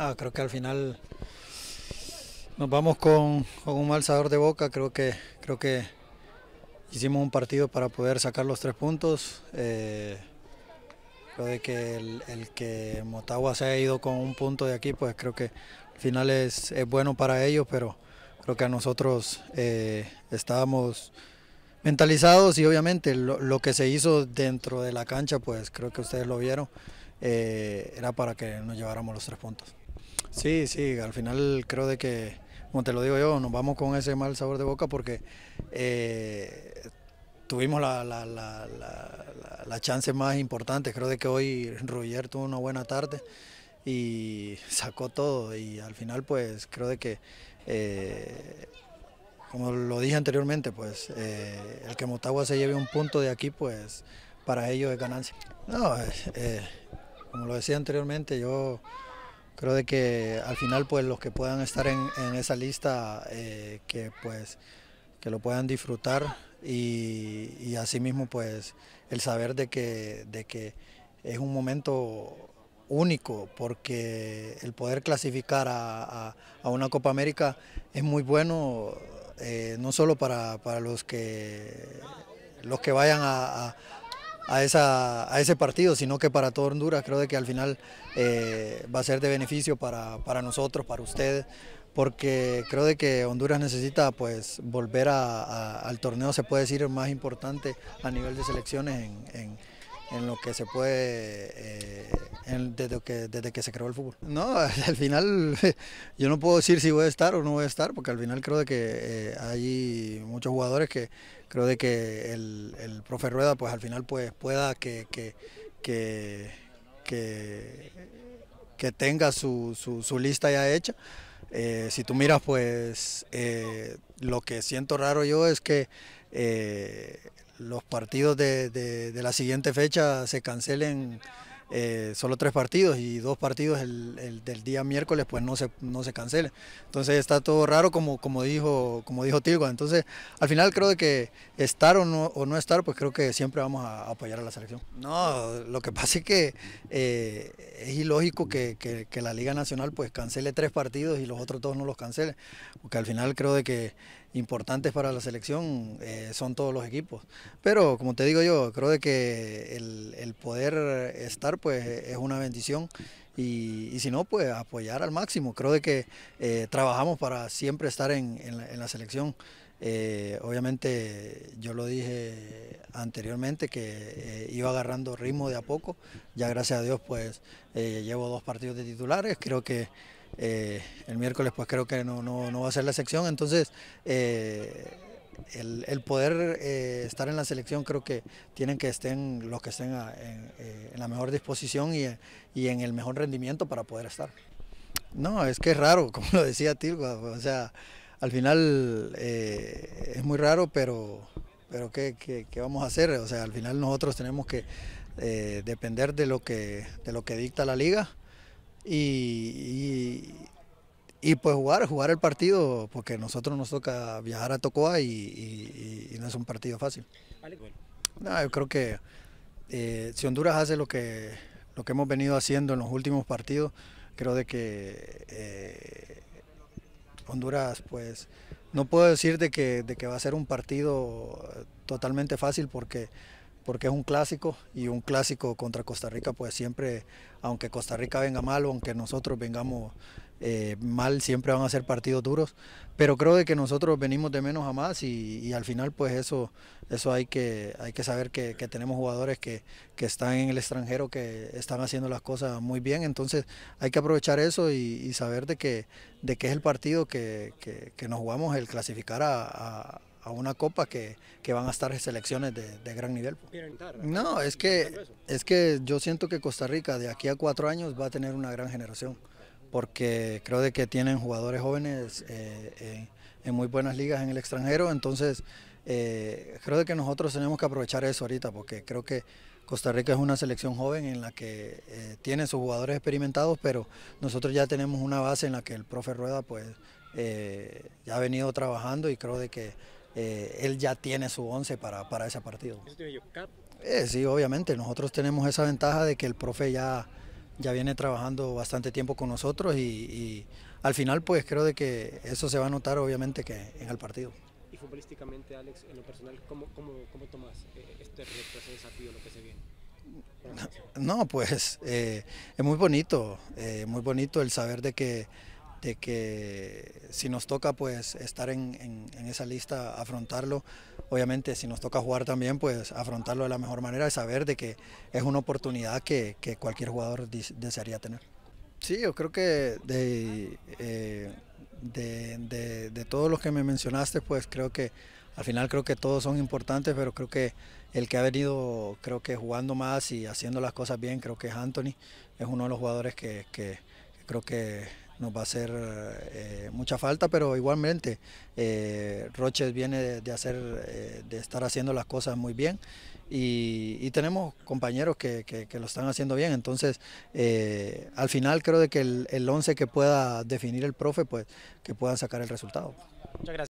Ah, creo que al final nos vamos con, un un sabor de boca. Creo que, creo que hicimos un partido para poder sacar los tres puntos. Eh, creo de que el, que Motagua se ha ido con un punto de aquí, pues creo que al final es, bueno para ellos, pero creo que a nosotros eh, estábamos mentalizados y obviamente lo, que se hizo dentro de la cancha, pues creo que ustedes lo vieron, eh, era para que nos lleváramos los tres puntos. Sí, sí, al final creo de que, como te lo digo yo, nos vamos con ese mal sabor de boca porque eh, tuvimos la, la, chance más importante. Creo de que hoy Roger tuvo una buena tarde y sacó todo y al final pues creo de que... Eh, como lo dije anteriormente, pues eh, el que Motagua se lleve un punto de aquí, pues para ellos es ganancia. No, como lo decía anteriormente, yo creo de que al final pues los que puedan estar en, esa lista eh, que pues lo puedan disfrutar y, y asimismo pues el saber de que, de que es un momento único porque el poder clasificar a, una Copa América es muy bueno eh, no solo para, para, los que los que vayan a, a, esa, a ese partido, sino que para todo Honduras creo que al final eh, va a ser de beneficio para, nosotros, para ustedes, porque creo de que Honduras necesita pues volver al torneo, se puede decir, más importante a nivel de selecciones en, lo que se puede eh, desde, que, desde que se creó el fútbol. No, al final yo no puedo decir si voy a estar o no voy a estar, porque al final creo que eh, hay muchos jugadores que creo de que el, profe Rueda pues al final pues pueda que, que, tenga su, su, lista ya hecha. Eh, si tú miras pues eh, lo que siento raro yo es que los partidos de, de la siguiente fecha se cancelen eh, solo tres partidos y dos partidos el, el, del día miércoles pues no se, no se cancele. Entonces está todo raro como, como dijo, como dijo Tilgo. Entonces al final creo que estar o no, o no estar pues creo que siempre vamos a apoyar a la selección. No, lo que pasa es que eh, es lógico que, la Liga Nacional pues cancele tres partidos y los otros dos no los cancele, porque al final creo de que importantes para la selección eh, son todos los equipos. Pero como te digo yo, creo de que el, poder estar pues e-, es una bendición. Y, si no, pues apoyar al máximo. Creo de que eh, trabajamos para siempre estar en, la, selección. Eh, obviamente yo lo dije anteriormente que eh, iba agarrando ritmo de a poco. Ya gracias a Dios pues eh, llevo dos partidos de titulares, creo que eh, el miércoles pues creo que no, va a ser la sección, entonces el, poder estar en la selección creo que tienen que estén los que estén ah, en, la mejor disposición y, en el mejor rendimiento para poder estar. No, es que es raro, como lo decía Tilgo, o sea, al final es muy raro, pero pero ¿qué, qué, ¿qué, vamos a hacer? O sea, al final nosotros tenemos que eh, depender de lo que, de lo que dicta la liga y, y, pues jugar, jugar el partido, porque nosotros nos toca viajar a Tocoa y, no es un partido fácil. No, yo creo que eh, si Honduras hace lo que, lo que hemos venido haciendo en los últimos partidos, creo de que eh, Honduras, pues no puedo decir de que, de que va a ser un partido eh, totalmente fácil porque, porque es un clásico y un clásico contra Costa Rica, pues siempre, aunque Costa Rica venga mal o aunque nosotros vengamos eh, mal siempre van a ser partidos duros, pero creo de que nosotros venimos de menos a más y, al final pues eso, eso hay que, hay que saber que, tenemos jugadores que, que, están en el extranjero, que están haciendo las cosas muy bien, entonces hay que aprovechar eso y, saber de que, de es el partido que, que nos jugamos el clasificar a, una copa que, van a estar selecciones de, de, gran nivel. No, es que, es que yo siento que Costa Rica de aquí a cuatro años va a tener una gran generación porque creo de que tienen jugadores jóvenes eh, eh, en muy buenas ligas en el extranjero, entonces eh, creo que nosotros tenemos que aprovechar eso ahorita, porque creo que Costa Rica es una selección joven en la que tiene sus jugadores experimentados, pero nosotros ya tenemos una base en la que el profe Rueda pues ya ha venido trabajando y creo de que él ya tiene su once para, para ese partido. sí, obviamente, nosotros tenemos esa ventaja de que el profe ya ya viene trabajando bastante tiempo con nosotros y, al final pues creo de que eso se va a notar obviamente que en el partido. Y futbolísticamente Alex, en lo personal, ¿cómo, tomas eh, este reto, ese desafío, lo que se viene? No, pues eh, es muy bonito, eh, muy bonito el saber de que de que si nos toca pues estar en, en, esa lista, afrontarlo, obviamente si nos toca jugar también pues afrontarlo de la mejor manera y saber de que es una oportunidad que, que cualquier jugador desearía tener. Sí, yo creo que eh, de, de, de, todos los que me mencionaste pues creo que al final creo que todos son importantes, pero creo que el que ha venido creo que jugando más y haciendo las cosas bien creo que es Anthony, es uno de los jugadores que, que creo que nos va a hacer eh, mucha falta, pero igualmente eh, Roches viene de, hacer, eh, de estar haciendo las cosas muy bien y, tenemos compañeros que, lo están haciendo bien, entonces al final creo de que el, 11 once que pueda definir el profe, pues que puedan sacar el resultado. Muchas gracias.